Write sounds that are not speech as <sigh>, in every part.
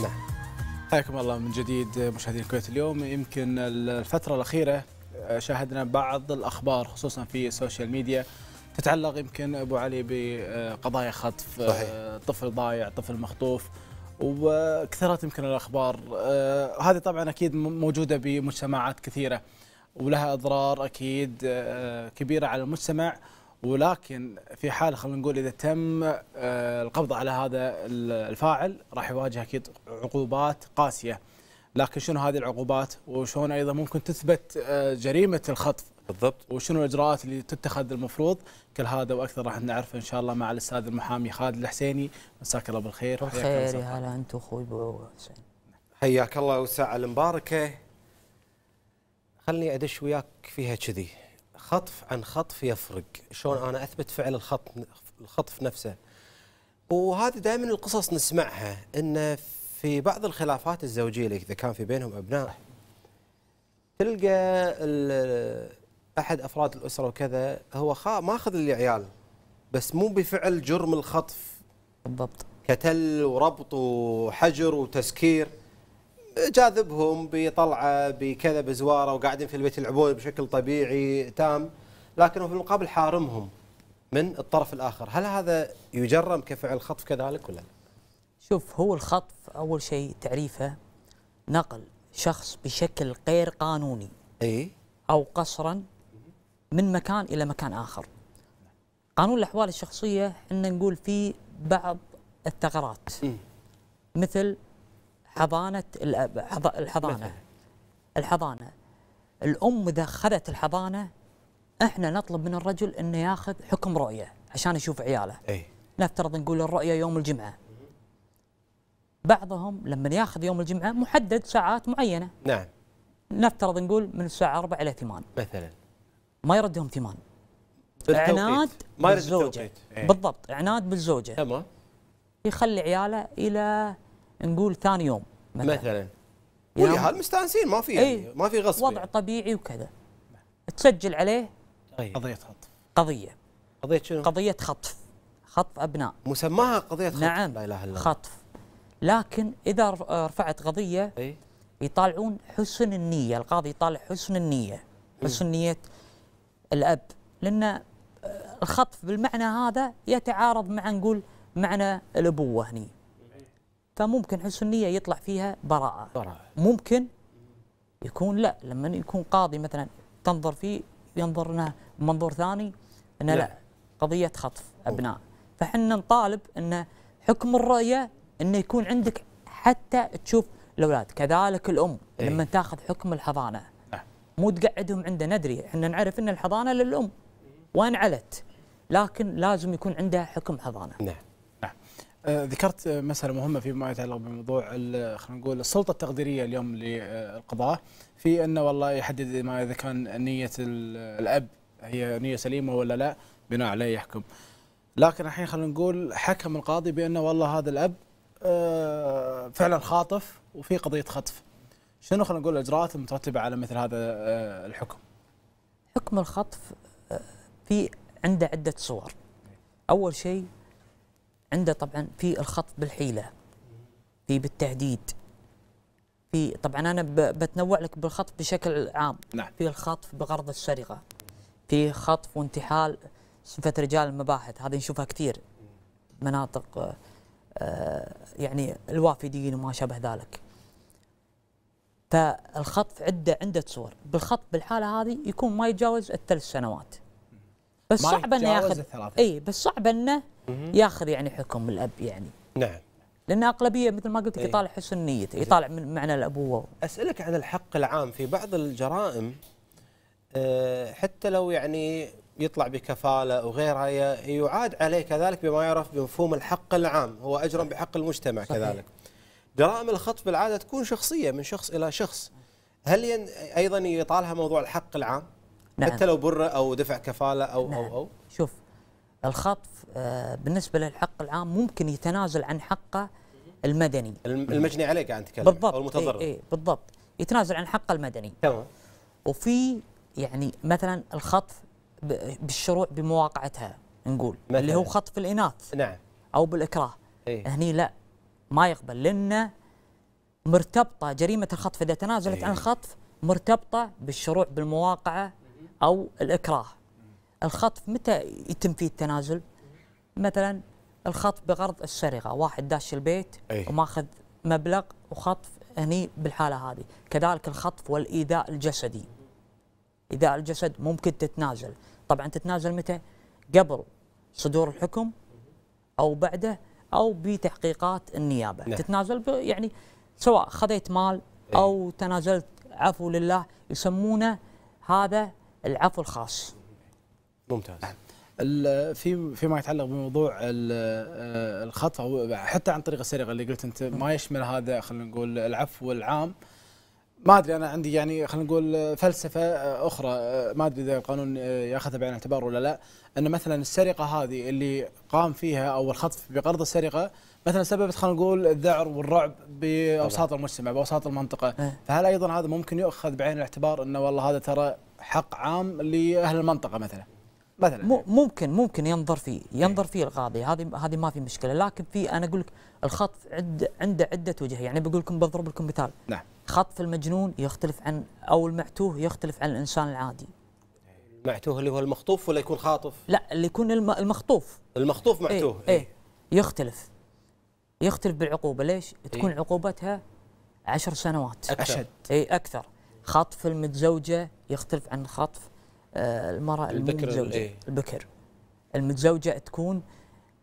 نعم حياكم الله من جديد مشاهدي الكويت اليوم يمكن الفترة الأخيرة شاهدنا بعض الأخبار خصوصا في السوشيال ميديا تتعلق يمكن أبو علي بقضايا خطف صحيح. طفل ضايع طفل مخطوف وكثرت يمكن الأخبار آه، هذه طبعا أكيد موجودة بمجتمعات كثيرة ولها أضرار أكيد آه، كبيرة على المجتمع ولكن في حال خلينا نقول اذا تم آه، القبض على هذا الفاعل راح يواجه اكيد عقوبات قاسيه لكن شنو هذه العقوبات وشلون ايضا ممكن تثبت آه، جريمه الخطف بالضبط وشنو الاجراءات اللي تتخذ المفروض كل هذا واكثر راح نعرفه ان شاء الله مع الاستاذ المحامي خالد الحسيني مساك الله بالخير بالخير يا هلا انت اخوي ابو حسين حياك الله والساعه المباركه خلني ادش وياك فيها كذي خطف عن خطف يفرق شلون انا اثبت فعل الخطف الخطف نفسه وهذه دائما القصص نسمعها ان في بعض الخلافات الزوجيه اللي اذا كان في بينهم ابناء تلقى احد افراد الاسره وكذا هو خا ماخذ العيال بس مو بفعل جرم الخطف بالضبط كتل وربط وحجر وتسكير جاذبهم بطلعه بكذا بزواره وقاعدين في البيت يلعبون بشكل طبيعي تام لكنه في المقابل حارمهم من الطرف الاخر، هل هذا يجرم كفعل خطف كذلك ولا لا؟ شوف هو الخطف اول شيء تعريفه نقل شخص بشكل غير قانوني اي او قصرا من مكان الى مكان اخر. قانون الاحوال الشخصيه احنا نقول فيه بعض الثغرات مثل حضانه الحضانه الحضانه الام اذا اخذت الحضانه احنا نطلب من الرجل انه ياخذ حكم رؤيه عشان يشوف عياله اي نفترض نقول الرؤيه يوم الجمعه بعضهم لما ياخذ يوم الجمعه محدد ساعات معينه نعم نفترض نقول من الساعه 4 الى 8 مثلا ما يردهم 8 عناد ما يرد بالزوجه ايه؟ بالضبط عناد بالزوجه تمام يخلي عياله الى نقول ثاني يوم مثلا, مثلا. يعني هذا مستانسين ما في يعني إيه. ما في غصب وضع يعني. طبيعي وكذا تسجل عليه طيب. قضية خطف قضية قضية شنو؟ قضية خطف خطف أبناء مسماها قضية خطف نعم لا إله إلا خطف لكن إذا رفعت قضية أي؟ يطالعون حسن النية القاضي يطالع حسن النية إيه. حسن نية الأب لأن آه، الخطف بالمعنى هذا يتعارض مع نقول معنى الأبوة هني فممكن حسن النية يطلع فيها براءة براءة ممكن يكون لا لما يكون قاضي مثلا تنظر فيه ينظر لنا منظور ثاني انه لا, لا قضية خطف أبناء فحنا نطالب أن حكم الرؤية أنه يكون عندك حتى تشوف الأولاد كذلك الأم أي. لما تاخذ حكم الحضانة أه. مو تقعدهم عنده ندري احنا نعرف أن الحضانة للأم وأنعلت لكن لازم يكون عندها حكم حضانة نعم آه، ذكرت مسألة مهمة فيما يتعلق بموضوع خلينا نقول السلطة التقديرية اليوم للقضاء في أنه والله يحدد ما إذا كان نية الأب هي نية سليمة ولا لا بناء عليه يحكم لكن الحين خلينا نقول حكم القاضي بأنه والله هذا الأب آه، فعلا خاطف وفي قضية خطف شنو خلينا نقول الإجراءات المترتبة على مثل هذا آه، الحكم حكم الخطف في عنده عدة صور أول شيء عنده طبعا في الخطف بالحيله في بالتهديد في طبعا انا بتنوع لك بالخطف بشكل عام نعم. في الخطف بغرض السرقه في خطف وانتحال صفه رجال المباحث هذه نشوفها كثير مناطق آه، يعني الوافدين وما شابه ذلك فالخطف عده عده صور بالخطف بالحاله هذه يكون ما يتجاوز الثلاث سنوات بس صعب انه ياخذ اي بس صعب انه ياخذ يعني حكم الاب يعني نعم لان اغلبيه مثل ما قلت لك إيه. يطالع حسن نيته يطالع من معنى الابوه اسالك عن الحق العام في بعض الجرائم آه، حتى لو يعني يطلع بكفاله وغيرها يعاد عليه كذلك بما يعرف بمفهوم الحق العام هو اجرم بحق المجتمع صحيح. كذلك جرائم الخطف بالعاده تكون شخصيه من شخص الى شخص هل ين... ايضا يطالها موضوع الحق العام نعم. حتى لو بر او دفع كفاله او نعم. او او شوف الخطف آه، بالنسبه للحق العام ممكن يتنازل عن حقه المدني المجني عليك انت نتكلم بالضبط او المتضرر اي إيه بالضبط يتنازل عن حقه المدني تمام وفي يعني مثلا الخطف بالشروع بمواقعتها نقول مثلاً. اللي هو خطف الاناث نعم او بالاكراه إيه؟ هني لا ما يقبل لانه مرتبطه جريمه الخطف اذا تنازلت إيه؟ عن الخطف مرتبطه بالشروع بالمواقعه او الاكراه الخطف متى يتم فيه التنازل؟ مثلا الخطف بغرض السرقه، واحد داش البيت أي. وماخذ مبلغ وخطف هني بالحاله هذه، كذلك الخطف والايذاء الجسدي. ايذاء الجسد ممكن تتنازل، طبعا تتنازل متى؟ قبل صدور الحكم او بعده او بتحقيقات النيابه، نعم. تتنازل يعني سواء خذيت مال إيه. او تنازلت عفو لله يسمونه هذا العفو الخاص. ممتاز نعم. في فيما يتعلق بموضوع آه، الخطف او حتى عن طريق السرقه اللي قلت انت ما يشمل هذا خلينا نقول العفو العام ما ادري انا عندي يعني خلينا نقول فلسفه اخرى آه، ما ادري اذا القانون آه، ياخذها بعين الاعتبار ولا لا ان مثلا السرقه هذه اللي قام فيها او الخطف بقرض السرقه مثلا سببت خلينا نقول الذعر والرعب باوساط المجتمع باوساط المنطقه إيه. فهل ايضا هذا ممكن يؤخذ بعين الاعتبار انه والله هذا ترى حق عام لاهل المنطقه مثلا مثلا ممكن ممكن ينظر فيه ينظر فيه القاضي هذه هذه ما في مشكله لكن في انا اقول لك الخط عد عنده عده وجه يعني بقول لكم بضرب لكم مثال نعم خطف المجنون يختلف عن او المعتوه يختلف عن الانسان العادي المعتوه اللي هو المخطوف ولا يكون خاطف لا اللي يكون المخطوف المخطوف إيه، معتوه ايه, إيه؟ يختلف يختلف بالعقوبه ليش تكون إيه؟ عقوبتها عشر سنوات أكثر. اشد اي اكثر خطف المتزوجه يختلف عن خطف المرأة المتزوجة إيه؟ البكر المتزوجة تكون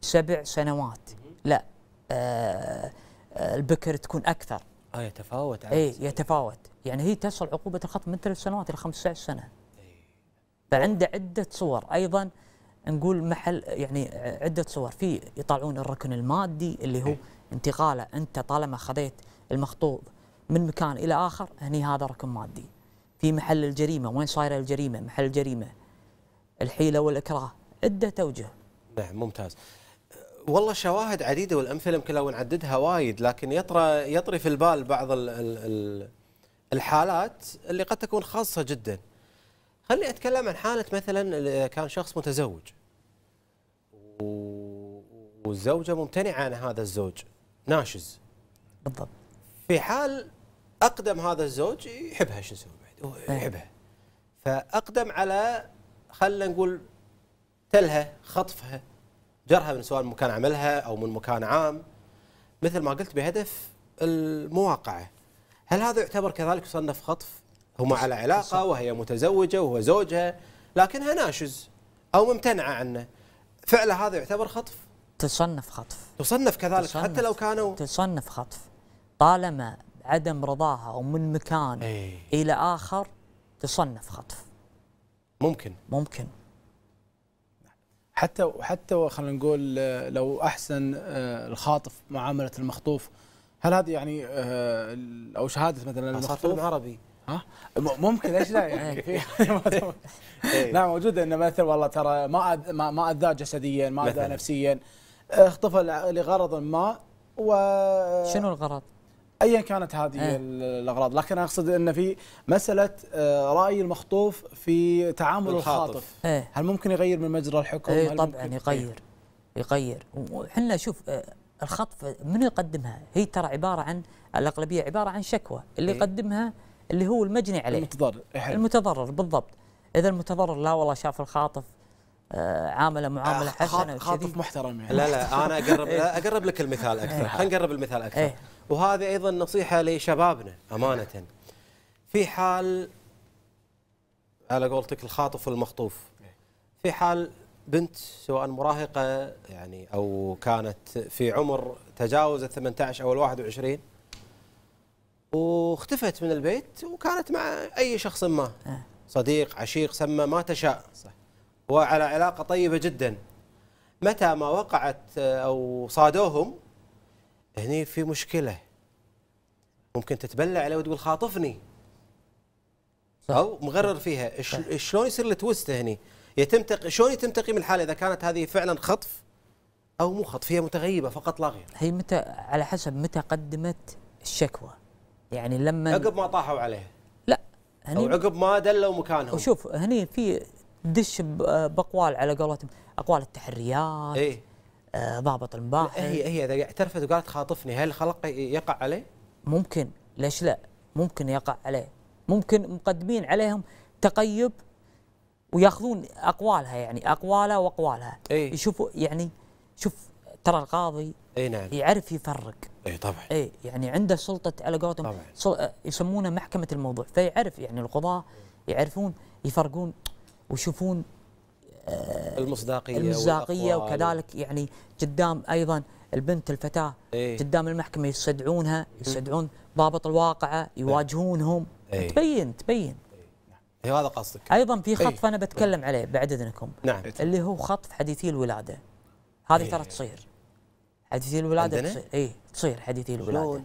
سبع سنوات لا آه، آه، البكر تكون أكثر اه يتفاوت اي يتفاوت يعني هي تصل عقوبة الخطف من ثلاث سنوات إلى 15 سنة إيه. فعنده عدة صور أيضا نقول محل يعني عدة صور في يطالعون الركن المادي اللي هو إيه. انتقاله أنت طالما خذيت المخطوب من مكان إلى آخر هني هذا ركن مادي في محل الجريمه وين صايره الجريمه محل الجريمه الحيله والاكراه عده اوجه نعم ممتاز والله شواهد عديده والامثله يمكن لو نعددها وايد لكن يطرى يطري في البال بعض الـ الـ الحالات اللي قد تكون خاصه جدا خليني اتكلم عن حاله مثلا كان شخص متزوج والزوجه ممتنعه عن هذا الزوج ناشز بالضبط في حال اقدم هذا الزوج يحبها شو يسوي؟ يحبها إيه. فاقدم على خلينا نقول تلها خطفها جرها من سواء مكان عملها او من مكان عام مثل ما قلت بهدف المواقعه هل هذا يعتبر كذلك يصنف خطف هما على علاقه وهي متزوجه وهو زوجها لكنها ناشز او ممتنعه عنه فعل هذا يعتبر خطف تصنف خطف تصنف كذلك تصنف حتى لو كانوا تصنف خطف طالما عدم رضاها أو من مكان أي. إلى آخر تصنف خطف ممكن ممكن حتى حتى خلينا نقول آه، لو احسن آه، الخاطف معامله المخطوف هل هذا يعني آه، او شهاده مثلا المخطوف عربي ها ممكن ايش لا يعني, <laughs> يعني لا موجوده انه مثلا والله ترى ما ما اذى جسديا ما اذى نفسيا اختفى لغرض ما و شنو الغرض؟ ايا كانت هذه أه. الاغراض لكن اقصد ان في مساله آه، راي المخطوف في تعامل الخاطف, أه. هل ممكن يغير من مجرى الحكم أه طبعا يغير يغير وحنا شوف آه، الخطف من يقدمها هي ترى عباره عن الاغلبيه عباره عن شكوى اللي أه. يقدمها اللي هو المجني عليه المتضرر إيه، المتضرر بالضبط اذا المتضرر لا والله شاف الخاطف آه، عامله معامله حسنه خاطف محترم يعني لا لا انا اقرب <laughs> إيه. اقرب لك المثال اكثر خلينا نقرب المثال اكثر وهذه ايضا نصيحه لشبابنا امانه في حال على قولتك الخاطف والمخطوف في حال بنت سواء مراهقه يعني او كانت في عمر تجاوز ال 18 او ال 21 واختفت من البيت وكانت مع اي شخص ما آه. صديق عشيق سمى ما تشاء صح وعلى علاقه طيبه جدا متى ما وقعت او صادوهم هني في مشكله ممكن تتبلع عليه وتقول خاطفني صح. او مغرر فيها شلون يصير التوست هني يتم تق... شلون يتم تقييم الحاله اذا كانت هذه فعلا خطف او مو خطف هي متغيبه فقط لا غير هي متى على حسب متى قدمت الشكوى يعني لما عقب ما طاحوا عليه لا هني او عقب ما دلوا مكانهم وشوف هني في دش بأقوال على قولتهم اقوال التحريات ايه آه، ضابط المباحث هي هي اذا اعترفت وقالت خاطفني هل خلق يقع عليه؟ ممكن ليش لا؟ ممكن يقع عليه ممكن مقدمين عليهم تقيب وياخذون اقوالها يعني اقوالها واقوالها إيه؟ يشوفوا يعني شوف ترى القاضي اي نعم يعرف يفرق اي طبعا اي يعني عنده سلطه على قولتهم يسمونه محكمه الموضوع فيعرف يعني القضاه يعرفون يفرقون ويشوفون المصداقيه المصداقيه وكذلك يعني قدام ايضا البنت الفتاه إيه؟ قدام المحكمه يستدعونها يستدعون ضابط الواقعه إيه. يواجهونهم إيه؟ تبين تبين إيه؟ هذا قصدك ايضا في طيب. خطف انا بتكلم إيه؟ عليه بعد اذنكم نعم اللي هو خطف حديثي الولاده هذه إيه؟ ترى تصير حديثي الولاده تصير اي تصير حديثي الولاده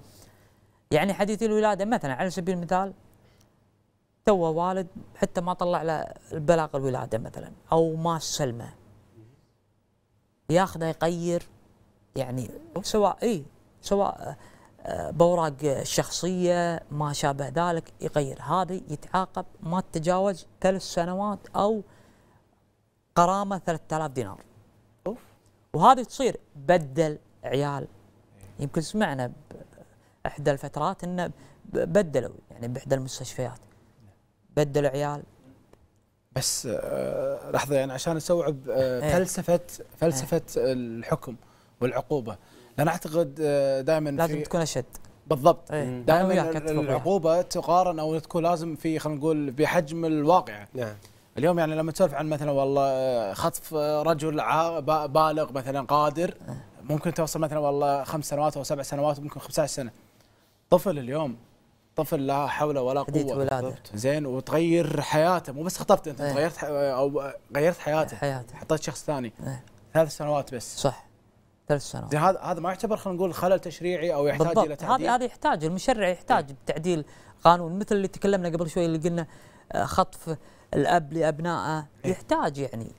يعني حديثي الولاده مثلا على سبيل المثال تو والد حتى ما طلع له بلاغ الولاده مثلا او ما سلمه ياخذه يغير يعني سواء اي سواء آه، باوراق الشخصيه ما شابه ذلك يغير هذه يتعاقب ما تتجاوز ثلاث سنوات او قرامه 3000 دينار اوف وهذه تصير بدل عيال يمكن سمعنا باحدى الفترات انه بدلوا يعني باحدى المستشفيات بدل عيال بس آه لحظه يعني عشان استوعب آه إيه. فلسفه فلسفه إيه. الحكم والعقوبه لان اعتقد آه، دائما لازم تكون اشد بالضبط إيه؟ دائما العقوبه تقارن او تكون لازم في خلينا نقول بحجم الواقع نعم اليوم يعني لما تسولف عن مثلا والله آه، خطف آه، رجل بالغ مثلا قادر إيه. ممكن توصل مثلا والله خمس سنوات او سبع سنوات ممكن 15 سنه طفل اليوم طفل لا حول ولا قوه ولادة. زين وتغير حياته مو بس خطبت انت ايه. غيرت او غيرت حياته حياته حطيت شخص ثاني ايه. ثلاث سنوات بس صح ثلاث سنوات هذا هذا ما يعتبر خلينا نقول خلل تشريعي او يحتاج بالضبط. الى تعديل هذا هذا يحتاج المشرع يحتاج ايه. بتعديل قانون مثل اللي تكلمنا قبل شوي اللي قلنا آه، خطف الاب لابنائه ايه. يحتاج يعني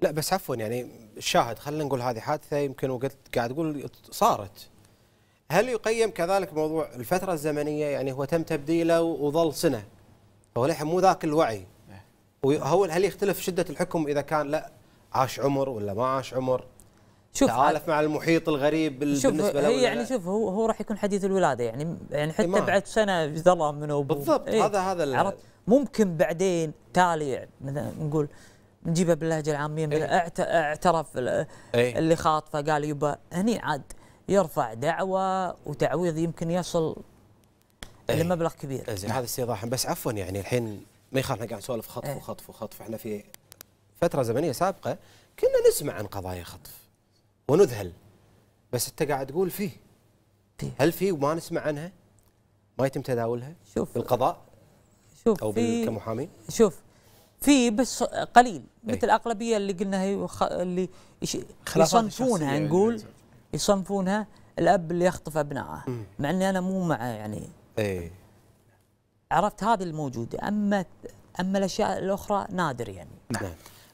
لا بس عفوا يعني الشاهد خلينا نقول هذه حادثه يمكن وقلت قاعد تقول صارت هل يقيم كذلك موضوع الفترة الزمنية يعني هو تم تبديله وظل سنة هو للحين مو ذاك الوعي وهو إيه. هل يختلف شدة الحكم إذا كان لا عاش عمر ولا ما عاش عمر شوف تعالف مع المحيط الغريب شوف بالنسبه له هي يعني شوف هو هو راح يكون حديث الولاده يعني يعني حتى إمام. بعد سنه ظلام من ابوه بالضبط إيه هذا هذا عرفت ممكن بعدين تالي يعني نقول نجيبها باللهجه العاميه إيه اعترف إيه اللي خاطفه قال يبا هني عاد يرفع دعوه وتعويض يمكن يصل أيه لمبلغ كبير إيه، زين نعم. هذا استيضاحا بس عفوا يعني الحين ما يخالف احنا قاعد نسولف خطف أيه وخطف وخطف احنا في فتره زمنيه سابقه كنا نسمع عن قضايا خطف ونذهل بس انت قاعد تقول فيه فيه هل فيه وما نسمع عنها؟ ما يتم تداولها؟ شوف بالقضاء؟ شوف او كمحامي؟ شوف في بس قليل إيه. مثل الاغلبيه اللي قلنا هي اللي يصنفونها نقول يعني. يصنفونها الاب اللي يخطف ابنائه مع اني انا مو مع يعني اي عرفت هذه الموجوده اما اما الاشياء الاخرى نادر يعني نعم, نعم.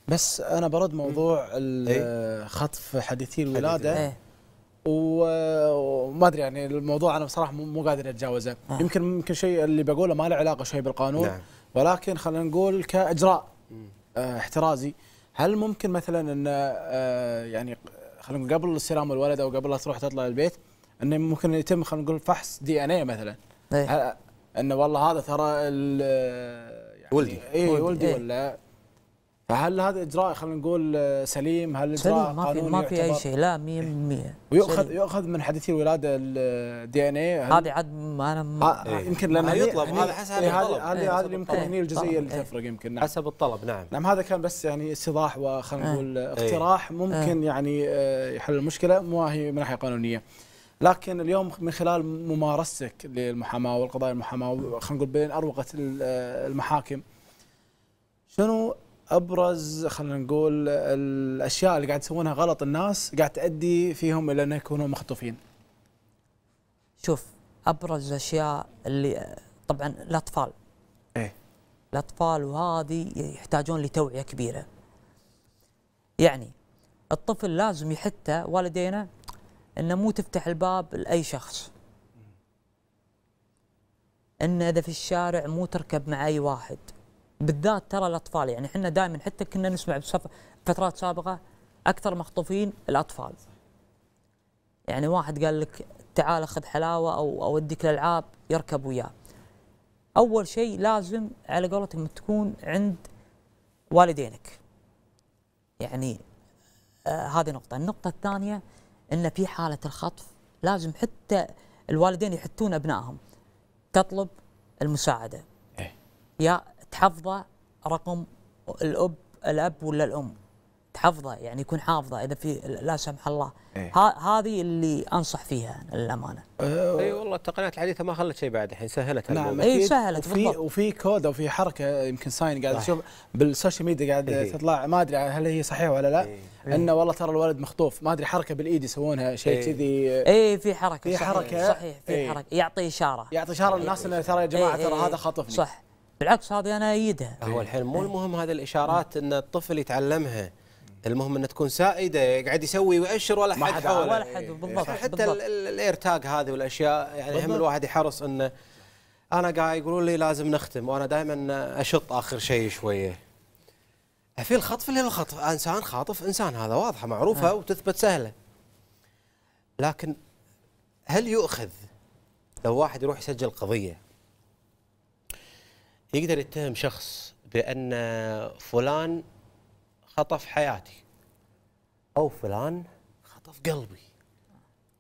بس انا برد موضوع إيه. خطف حديثي الولاده حديثي. ايه وما ادري يعني الموضوع انا بصراحه مو قادر اتجاوزه آه. يمكن يمكن شيء اللي بقوله ما له علاقه شيء بالقانون نعم. ولكن خلينا نقول كاجراء آه، احترازي هل ممكن مثلا ان آه، يعني خلينا نقول قبل استلام الولد او قبل لا تروح تطلع البيت انه ممكن يتم خلينا نقول فحص دي ان اي مثلا إيه؟ أه، انه والله هذا ترى يعني ولدي اي ولدي, ولدي إيه؟ ولا فهل هذا اجراء خلينا نقول آه، سليم؟ هل اجراء سليم ما في ما في اي شيء لا 100% ويؤخذ سليم. يؤخذ من حديثي الولاده الدي آه، ان اي هذه عاد انا ما آه، إيه. يمكن لانه يطلب هذا حسب إيه، الطلب هذه إيه، هذه يمكن هني الجزئيه اللي تفرق يمكن نعم. حسب الطلب نعم نعم هذا كان بس يعني استضاح وخلينا نقول اقتراح ممكن يعني يحل المشكله ما هي من ناحيه قانونيه لكن اليوم من خلال ممارستك للمحاماه والقضايا المحاماه خلينا نقول بين اروقه المحاكم شنو ابرز خلينا نقول الاشياء اللي قاعد يسوونها غلط الناس قاعد تؤدي فيهم الى ان يكونوا مخطوفين شوف ابرز الاشياء اللي طبعا الاطفال ايه الاطفال وهذه يحتاجون لتوعيه كبيره يعني الطفل لازم يحتى والدينا انه مو تفتح الباب لاي شخص انه اذا في الشارع مو تركب مع اي واحد بالذات ترى الاطفال يعني احنا دائما حتى كنا نسمع بفترات سابقه اكثر مخطوفين الاطفال يعني واحد قال لك تعال خذ حلاوه او اوديك الالعاب يركب وياه اول شيء لازم على قولتهم تكون عند والدينك يعني آه هذه نقطه النقطه الثانيه ان في حاله الخطف لازم حتى الوالدين يحتون ابنائهم تطلب المساعده إيه. يا تحفظه رقم الاب الاب ولا الام تحفظه يعني يكون حافظه اذا في لا سمح الله إيه؟ هذه اللي انصح فيها للامانه. أه، اي والله التقنيات الحديثه ما خلت شيء بعد الحين سهلت نعم اي سهلت وفي بالضبط. وفي كود او في حركه يمكن ساين قاعد اشوف بالسوشيال ميديا قاعد إيه؟ تطلع ما ادري هل هي صحيحه ولا لا إيه؟ انه والله ترى الولد مخطوف ما ادري حركه بالايد يسوونها شيء كذي اي في حركه في حركه صحيح في حركه يعطي اشاره يعطي اشاره للناس انه ترى يا جماعه ترى هذا خطفني صح بالعكس هذه انا ايدها هو إيه. الحين مو إيه. المهم هذه الاشارات ان الطفل يتعلمها المهم انها تكون سائده يقعد يسوي ويأشر ولا حد حوله ولا حد إيه. بالضبط حتى الاير تاج هذه والاشياء يعني هم الواحد يحرص انه انا قاعد يقولون لي لازم نختم وانا دائما اشط اخر شيء شويه في الخطف اللي الخطف انسان خاطف انسان هذا واضحه معروفه آه. وتثبت سهله لكن هل يؤخذ لو واحد يروح يسجل قضيه يقدر يتهم شخص بان فلان خطف حياتي او فلان خطف قلبي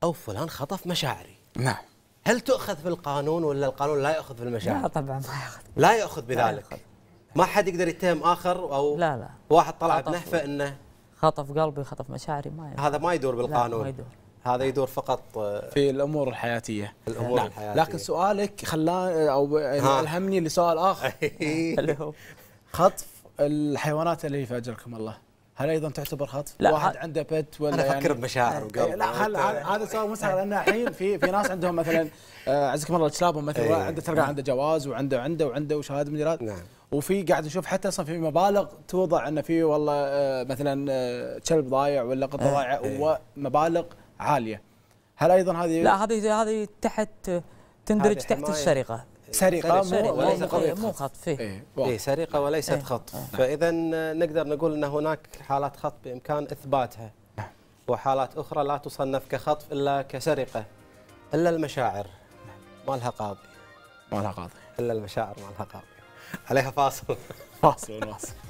او فلان خطف مشاعري نعم هل تؤخذ في القانون ولا القانون لا ياخذ في المشاعر؟ لا طبعا ما ياخذ لا ياخذ بذلك لا ما حد يقدر يتهم اخر او لا لا واحد طلع بنحفه انه خطف قلبي خطف مشاعري ما يدور. هذا ما يدور بالقانون لا ما يدور هذا يدور فقط آه، في الامور الحياتيه الامور لا. نعم. الحياتيه لكن سؤالك خلاني او الهمني لسؤال اخر <laughs> اللي هو خطف الحيوانات اللي فاجركم الله هل ايضا تعتبر خطف؟ لا واحد عنده بت ولا انا افكر يعني بمشاعر إيه، وقلب لا هل هذا سؤال مسحر لان الحين في في ناس عندهم مثلا آه، عزكم الله كلابهم مثلا أيه. عنده تلقى نعم. عنده جواز وعنده عنده وعنده وشهاده مدري نعم وفي قاعد نشوف حتى اصلا في مبالغ توضع انه في والله آه، مثلا كلب ضايع ولا قطه إيه. ضايعه إيه. ومبالغ عاليه هل ايضا هذه لا هذه هذه تحت تندرج تحت السرقه سرقه, مو وليس خطف مو خطف اي إيه, إيه، سرقه وليست إيه. خطف نعم. فاذا نقدر نقول ان هناك حالات خطف بامكان اثباتها وحالات اخرى لا تصنف كخطف الا كسرقه الا المشاعر ما لها قاضي ما لها قاضي الا المشاعر ما لها قاضي عليها فاصل فاصل فاصل